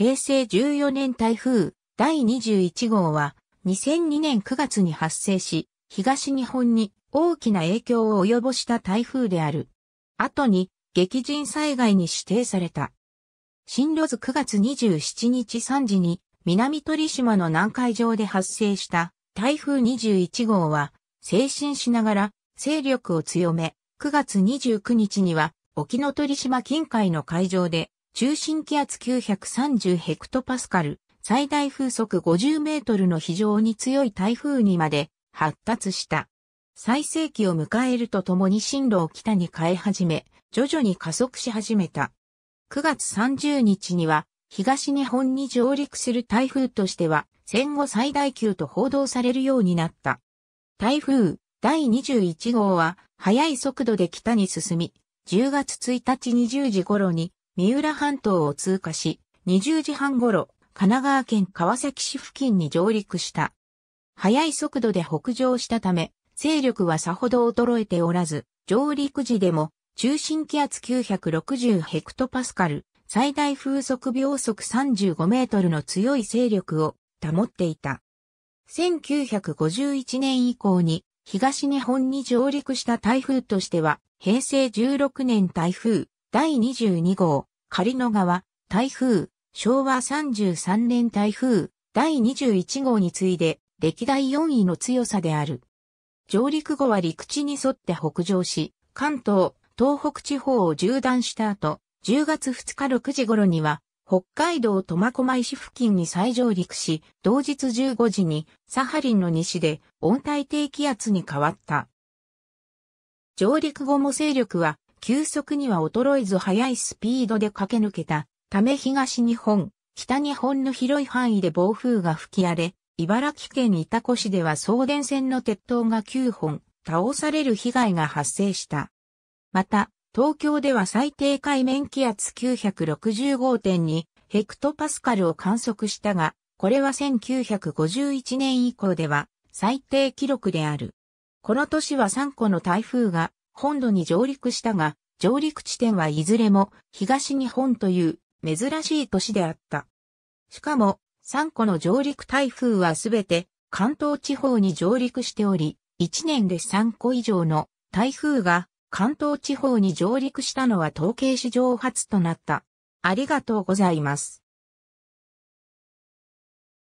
平成14年台風第21号は2002年9月に発生し、東日本に大きな影響を及ぼした台風である。後に激甚災害に指定された。進路図9月27日3時に南鳥島の南海上で発生した台風21号は、精神しながら勢力を強め、9月29日には沖ノ鳥島近海の海上で中心気圧930ヘクトパスカル、最大風速50メートルの非常に強い台風にまで発達した。最盛期を迎えるとともに進路を北に変え始め、徐々に加速し始めた。9月30日には、東日本に上陸する台風としては、戦後最大級と報道されるようになった。台風第21号は、速い速度で北に進み、10月1日20時頃に三浦半島を通過し、20時半頃、神奈川県川崎市付近に上陸した。速い速度で北上したため、勢力はさほど衰えておらず、上陸時でも中心気圧960ヘクトパスカル、最大風速秒速35メートルの強い勢力を保っていた。1951年以降に東日本に上陸した台風としては、平成16年台風第22号、仮の川、台風、昭和33年台風、第21号に次いで、歴代4位の強さである。上陸後は陸地に沿って北上し、関東、東北地方を縦断した後、10月2日6時頃には、北海道苫小牧市付近に再上陸し、同日15時にサハリンの西で温帯低気圧に変わった。上陸後も勢力は急速には衰えず速いスピードで駆け抜けたため東日本、北日本の広い範囲で暴風が吹き荒れ、茨城県板子市では送電線の鉄塔が9本倒される被害が発生した。また、東京では最低海面気圧965.2ヘクトパスカルを観測したが、これは1951年以降では最低記録である。この年は3個の台風が本土に上陸したが、上陸地点はいずれも東日本という珍しい都市であった。しかも、3個の上陸台風はすべて関東地方に上陸しており、1年で3個以上の台風が関東地方に上陸したのは統計史上初となった。ありがとうございます。